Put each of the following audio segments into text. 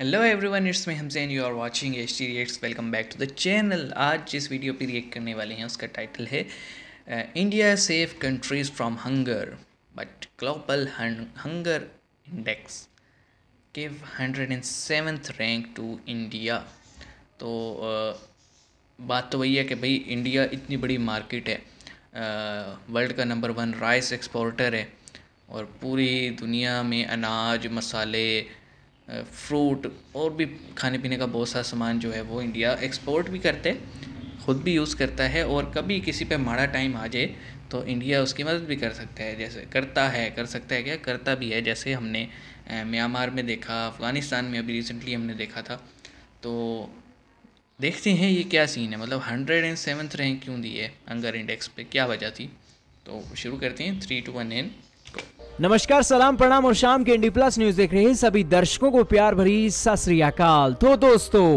Hello everyone it's me हमजैन you are watching H T reacts welcome back to the channel आज जिस video पे react करने वाले हैं उसका टाइटल है India save countries from hunger but global hunger index give hundred and seventh rank to India तो आ, बात तो वही है कि भाई इंडिया इतनी बड़ी मार्केट है वर्ल्ड का नंबर वन राइस एक्सपोर्टर है और पूरी दुनिया में अनाज मसाले फ्रूट और भी खाने पीने का बहुत सारा सामान जो है वो इंडिया एक्सपोर्ट भी करते खुद भी यूज़ करता है और कभी किसी पे माड़ा टाइम आ जाए तो इंडिया उसकी मदद भी कर सकता है जैसे करता है कर सकता है क्या करता भी है जैसे हमने म्यांमार में देखा अफ़गानिस्तान में अभी रिसेंटली हमने देखा था तो देखते हैं ये क्या सीन है मतलब हंड्रेड एंड सेवन्थ रैंक क्यों दी है अंगर इंडेक्स पे क्या वजह थी तो शुरू करते हैं थ्री टू वन एंड नमस्कार सलाम प्रणाम और शाम के इंडी प्लस न्यूज देख रहे सभी दर्शकों को प्यार भरी सत तो दोस्तों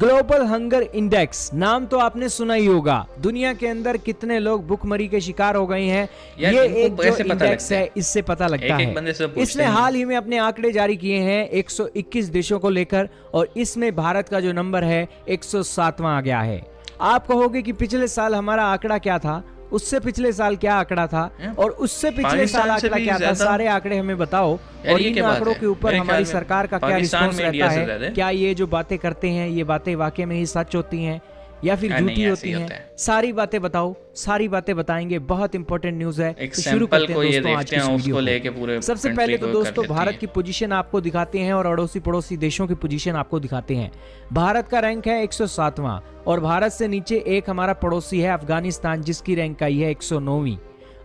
ग्लोबल हंगर इंडेक्स नाम तो आपने सुना ही होगा दुनिया के अंदर कितने लोग भुखमरी के शिकार हो गए हैं ये एक जो इंडेक्स है इससे पता लगता एक, है इसने हाल ही में अपने आंकड़े जारी किए हैं 121 देशों को लेकर और इसमें भारत का जो नंबर है एक आ गया है आप कहोगे कि पिछले साल हमारा आंकड़ा क्या था उससे पिछले साल क्या आंकड़ा था और उससे पिछले साल आंकड़ा क्या था सारे आंकड़े हमें बताओ और इन आंकड़ों के ऊपर हमारी सरकार का क्या रिस्पॉन्स रहता है क्या ये जो बातें करते हैं ये बातें वाकई में ही सच होती हैं या फिर ड्यूटी हाँ, होती है सारी बातें बताओ सारी बातें बताएंगे बहुत इंपॉर्टेंट न्यूज है तो शुरू करते हैं दोस्तों आज की वीडियो पूरे सबसे पहले तो दोस्तों भारत की पोजीशन आपको दिखाते हैं और अड़ोसी पड़ोसी देशों की पोजीशन आपको दिखाते हैं भारत का रैंक है एक और भारत से नीचे एक हमारा पड़ोसी है अफगानिस्तान जिसकी रैंक आई है 109वीं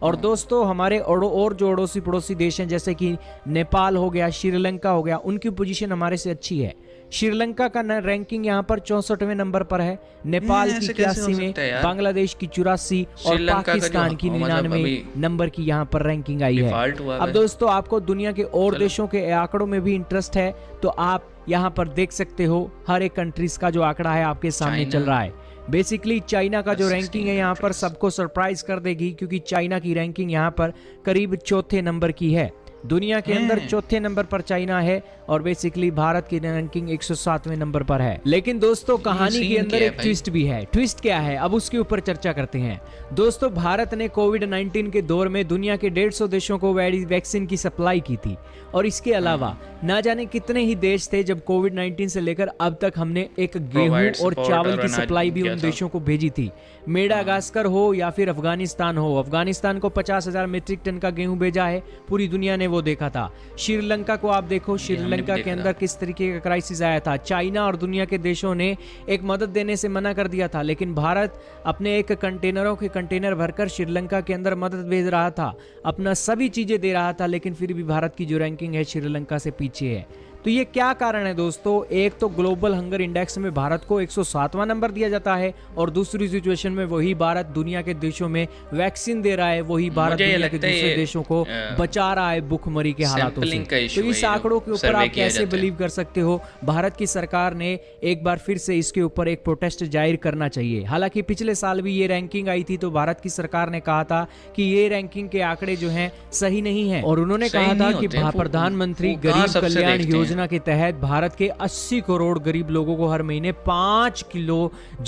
और दोस्तों हमारे और जो अड़ोसी पड़ोसी देश हैं जैसे कि नेपाल हो गया श्रीलंका हो गया उनकी पोजीशन हमारे से अच्छी है श्रीलंका का रैंकिंग यहाँ पर चौसठवें नंबर पर है नेपाल हम्म, की इक्यासी में बांग्लादेश की चौरासी और पाकिस्तान की निन्यानवे नंबर की यहाँ पर रैंकिंग आई है अब दोस्तों आपको दुनिया के और देशों के आंकड़ों में भी इंटरेस्ट है तो आप यहाँ पर देख सकते हो हर एक कंट्रीज का जो आंकड़ा है आपके सामने चल रहा है बेसिकली चाइना का जो रैंकिंग है यहाँ पर सबको सरप्राइज कर देगी क्योंकि चाइना की रैंकिंग यहाँ पर करीब चौथे नंबर की है दुनिया के अंदर hmm. चौथे नंबर पर चाइना है और बेसिकली भारत की रैंकिंग एक नंबर पर है लेकिन दोस्तों कहानी के अंदर एक ट्विस्ट भी है ट्विस्ट क्या है अब उसके ऊपर चर्चा करते हैं दोस्तों भारत ने कोविड 19 के दौर में दुनिया के 150 देशों को वैक्सीन की सप्लाई की थी और इसके अलावा हम्म। ना जाने कितने ही देश थे जब कोविड 19 से लेकर अब तक हमने एक गेहूं और चावल की सप्लाई भी उन देशों को भेजी थी मेडागास्कर हम्म। हो या फिर अफगानिस्तान हो अफगानिस्तान को पचास मीट्रिक टन का गेहूं भेजा है पूरी दुनिया ने वो देखा था श्रीलंका को आप देखो श्रीलंका अमेरिका के अंदर किस तरीके का क्राइसिस आया था चाइना और दुनिया के देशों ने एक मदद देने से मना कर दिया था लेकिन भारत अपने एक कंटेनरों के कंटेनर भरकर श्रीलंका के अंदर मदद भेज रहा था अपना सभी चीज़ें दे रहा था लेकिन फिर भी भारत की जो रैंकिंग है श्रीलंका से पीछे है तो ये क्या कारण है दोस्तों एक तो ग्लोबल हंगर इंडेक्स में भारत को 107वां नंबर दिया जाता है और दूसरी सिचुएशन में वही भारत दुनिया के देशों में वैक्सीन दे रहा है वही भारत दुनिया के दूसरे देशों को हाँ। बचा रहा है भुखमरी के हालातों से तो इस आंकड़ों के ऊपर आप कैसे बिलीव कर सकते हो भारत की सरकार ने एक बार फिर से इसके ऊपर एक प्रोटेस्ट जाहिर करना चाहिए हालांकि पिछले साल भी ये रैंकिंग आई थी तो भारत की सरकार ने कहा था कि ये रैंकिंग के आंकड़े जो है सही नहीं है और उन्होंने कहा था कि प्रधानमंत्री गरीब कल्याण योजना योजना के तहत भारत के 80 करोड़ गरीब लोगों को हर महीने पांच किलो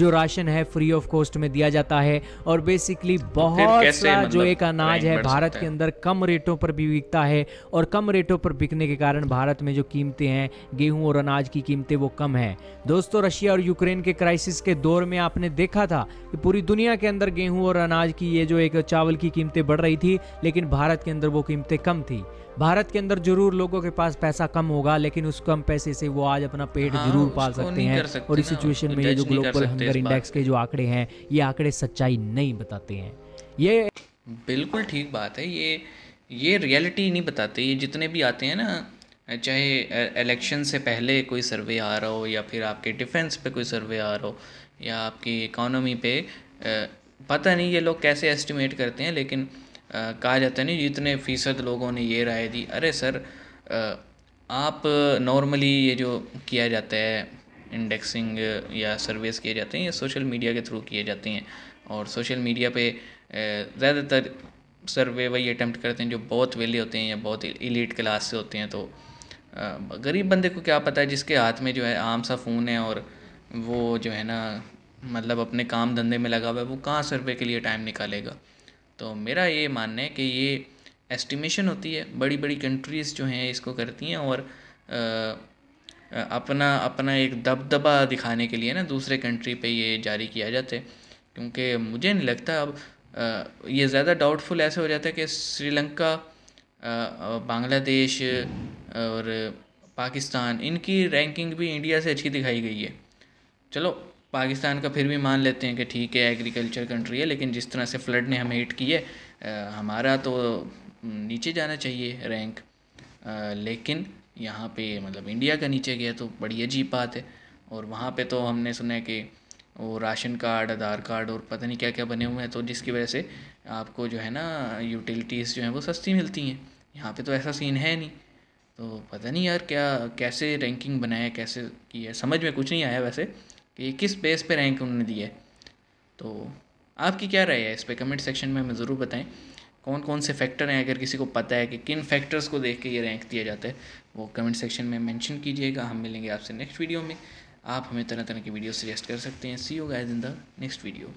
जो राशन है फ्री ऑफ कॉस्ट में दिया जाता है और बेसिकली तो बहुत सा जो मतलब एक अनाज है भारत के अंदर कम रेटों पर भी बिकता है और कम रेटों पर बिकने के कारण भारत में जो कीमतें हैं गेहूं और अनाज की कीमतें वो कम है दोस्तों रशिया और यूक्रेन के क्राइसिस के दौर में आपने देखा था कि पूरी दुनिया के अंदर गेहूं और अनाज की ये जो एक चावल की कीमतें बढ़ रही थी लेकिन भारत के अंदर वो कीमतें कम थी भारत के अंदर जरूर लोगों के पास पैसा कम होगा लेकिन लेकिन उस कम पैसे से वो आज अपना पेट हाँ, जरूर पाल सकते हैं सकते और इस सिचुएशन में ये जो ग्लोबल हंगर इंडेक्स के जो आंकड़े हैं ये आंकड़े सच्चाई नहीं बताते हैं ये बिल्कुल ठीक बात है ये ये रियलिटी नहीं बताते ये जितने भी आते हैं ना चाहे इलेक्शन से पहले कोई सर्वे आ रहा हो या फिर आपके डिफेंस पे कोई सर्वे आ रहा हो या आपकी इकोनॉमी पे पता नहीं ये लोग कैसे एस्टिमेट करते हैं लेकिन कहा जाता है ना जितने फ़ीसद लोगों ने ये राय दी अरे सर आप नॉर्मली ये जो किया जाता है इंडेक्सिंग या सर्वेस किए जाते हैं ये सोशल मीडिया के थ्रू किए जाते हैं और सोशल मीडिया पे ज़्यादातर सर्वे वही अटैम्प्ट करते हैं जो बहुत वेले होते हैं या बहुत इलीट क्लास से होते हैं तो गरीब बंदे को क्या पता है जिसके हाथ में जो है आम सा फ़ोन है और वो जो है ना मतलब अपने काम धंधे में लगा हुआ है वो कहाँ सर्वे के लिए टाइम निकालेगा तो मेरा ये मानना है कि ये एस्टिमेशन होती है बड़ी बड़ी कंट्रीज़ जो हैं इसको करती हैं और अपना अपना एक दबदबा दिखाने के लिए ना दूसरे कंट्री पे ये जारी किया जाता है क्योंकि मुझे नहीं लगता अब ये ज़्यादा डाउटफुल ऐसे हो जाता है कि श्रीलंका बांग्लादेश और पाकिस्तान इनकी रैंकिंग भी इंडिया से अच्छी दिखाई गई है चलो पाकिस्तान का फिर भी मान लेते हैं कि ठीक है एग्रीकल्चर कंट्री है लेकिन जिस तरह से फ्लड ने हमें हिट की है हमारा तो हम्म, नीचे जाना चाहिए रैंक लेकिन यहाँ पे मतलब इंडिया का नीचे गया तो बड़ी अजीब बात है और वहाँ पे तो हमने सुना है कि वो राशन कार्ड आधार कार्ड और पता नहीं क्या क्या बने हुए हैं तो जिसकी वजह से आपको जो है ना यूटिलिटीज़ जो हैं वो सस्ती मिलती हैं यहाँ पे तो ऐसा सीन है नहीं तो पता नहीं यार क्या कैसे रैंकिंग बनाया कैसे की है समझ में कुछ नहीं आया वैसे कि किस बेस पे रैंक उन्होंने दिया है तो आपकी क्या राय है इस पर कमेंट सेक्शन में हमें ज़रूर बताएं कौन कौन से फैक्टर हैं अगर किसी को पता है कि किन फैक्टर्स को देख के ये रैंक दिया जाता है वो कमेंट सेक्शन में मेंशन कीजिएगा हम मिलेंगे आपसे नेक्स्ट वीडियो में आप हमें तरह तरह की वीडियो सजेस्ट कर सकते हैं see you guys in the next video